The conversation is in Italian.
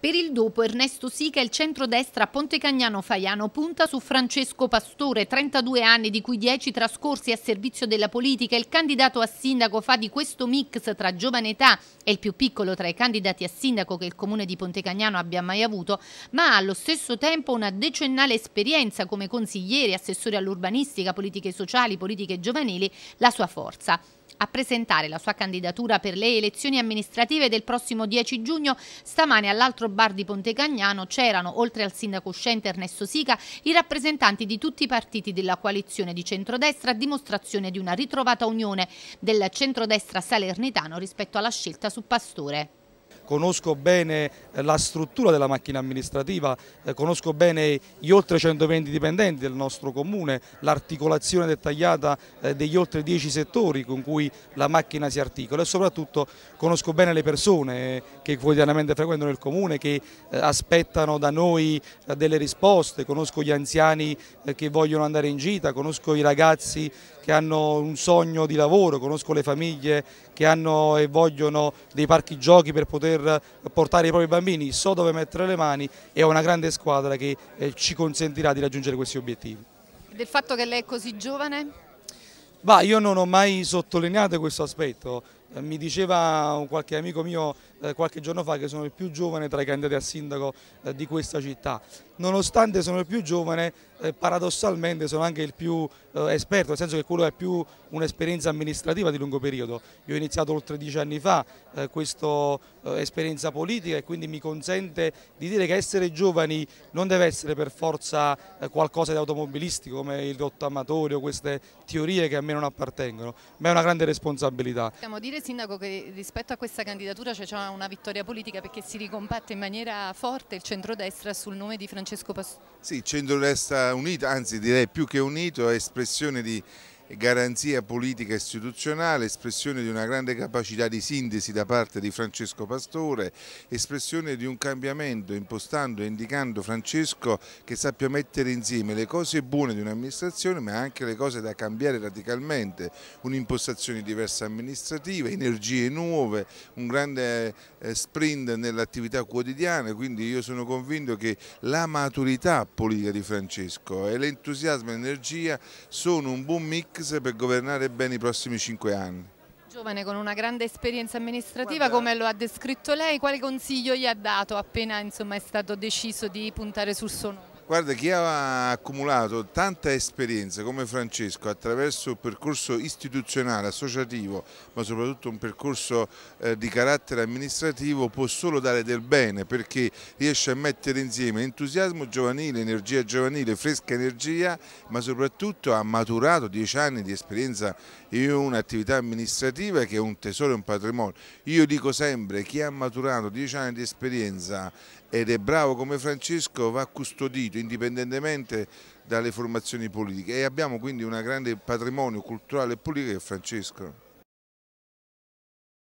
Per il dopo Ernesto Sica il centrodestra Pontecagnano Faiano punta su Francesco Pastore, 32 anni di cui 10 trascorsi a servizio della politica. Il candidato a sindaco fa di questo mix tra giovane età e il più piccolo tra i candidati a sindaco che il comune di Pontecagnano abbia mai avuto, ma ha allo stesso tempo una decennale esperienza come consigliere, assessore all'urbanistica, politiche sociali, politiche giovanili, la sua forza a presentare la sua candidatura per le elezioni amministrative del prossimo 10 giugno, stamane all'altro bar di Pontecagnano c'erano, oltre al sindaco uscente Ernesto Sica, i rappresentanti di tutti i partiti della coalizione di centrodestra a dimostrazione di una ritrovata unione del centrodestra salernitano rispetto alla scelta su Pastore conosco bene eh, la struttura della macchina amministrativa, eh, conosco bene gli oltre 120 dipendenti del nostro comune, l'articolazione dettagliata eh, degli oltre 10 settori con cui la macchina si articola e soprattutto conosco bene le persone che quotidianamente frequentano il comune, che aspettano da noi delle risposte, conosco gli anziani che vogliono andare in gita, conosco i ragazzi che hanno un sogno di lavoro, conosco le famiglie che hanno e vogliono dei parchi giochi per poter poter portare i propri bambini, so dove mettere le mani e ho una grande squadra che eh, ci consentirà di raggiungere questi obiettivi. Del fatto che lei è così giovane? Bah, io non ho mai sottolineato questo aspetto, eh, mi diceva qualche amico mio eh, qualche giorno fa che sono il più giovane tra i candidati a sindaco eh, di questa città. Nonostante sono il più giovane, paradossalmente sono anche il più esperto, nel senso che quello è più un'esperienza amministrativa di lungo periodo. Io ho iniziato oltre dieci anni fa questa esperienza politica e quindi mi consente di dire che essere giovani non deve essere per forza qualcosa di automobilistico come il rottamatorio, queste teorie che a me non appartengono, ma è una grande responsabilità. Possiamo dire dire Sindaco che rispetto a questa candidatura c'è cioè una vittoria politica perché si ricombatte in maniera forte il centrodestra sul nome di Francesco Pastore. Sì, centrodestra unito, anzi direi più che unito, è espressione di garanzia politica istituzionale, espressione di una grande capacità di sintesi da parte di Francesco Pastore, espressione di un cambiamento impostando e indicando Francesco che sappia mettere insieme le cose buone di un'amministrazione ma anche le cose da cambiare radicalmente, un'impostazione diversa amministrativa, energie nuove, un grande eh, sprint nell'attività quotidiana, quindi io sono convinto che la maturità politica di Francesco e l'entusiasmo e l'energia sono un buon mix mix per governare bene i prossimi cinque anni. Giovane con una grande esperienza amministrativa, Guarda, come lo ha descritto lei, quale consiglio gli ha dato appena insomma, è stato deciso di puntare sul suo nome? Guarda, chi ha accumulato tanta esperienza come Francesco attraverso il percorso istituzionale, associativo, ma soprattutto un percorso eh, di carattere amministrativo può solo dare del bene perché riesce a mettere insieme entusiasmo giovanile, energia giovanile, fresca energia, ma soprattutto ha maturato dieci anni di esperienza in un'attività amministrativa che è un tesoro e un patrimonio. Io dico sempre, chi ha maturato dieci anni di esperienza ed è bravo come Francesco va custodito partito, indipendentemente dalle formazioni politiche e abbiamo quindi un grande patrimonio culturale e politico che è Francesco.